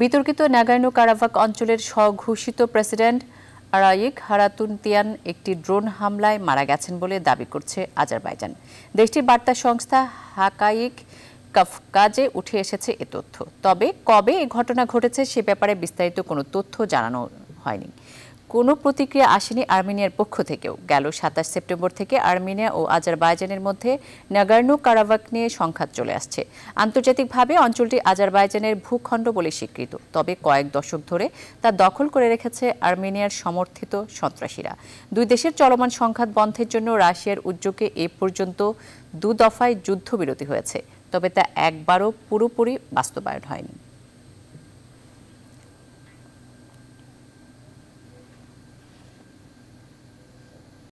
বিতর্কিত নাগাইনো কারাভাক অঞ্চলের স্বঘোষিত প্রেসিডেন্ট আরাইক হারাতুনতিয়ান একটি ড্রোন হামলায় মারা গেছেন বলে দাবি করছে আজারবাইজান দেশটির বার্তা সংস্থা হাকাইক কাজে উঠে এসেছে এ তথ্য তবে কবে এ ঘটনা ঘটেছে সে ব্যাপারে বিস্তারিত কোনো তথ্য জানানো হয়নি কোনো প্রতিক্রিয়া আসেনি আর্মেনিয়ার পক্ষ থেকেও গেল সাতাশ সেপ্টেম্বর থেকে আর্মেনিয়া ও আজারবাইজানের মধ্যে নাগার্নু কারাবাক নিয়ে সংঘাত চলে আসছে আন্তর্জাতিকভাবে অঞ্চলটি আজারবাইজানের ভূখণ্ড বলে স্বীকৃত তবে কয়েক দশক ধরে তা দখল করে রেখেছে আর্মেনিয়ার সমর্থিত সন্ত্রাসীরা দুই দেশের চলমান সংঘাত বন্ধের জন্য রাশিয়ার উদ্যোগে এ পর্যন্ত দু দফায় যুদ্ধবিরতি হয়েছে তবে তা একবারও পুরোপুরি বাস্তবায়ন হয়নি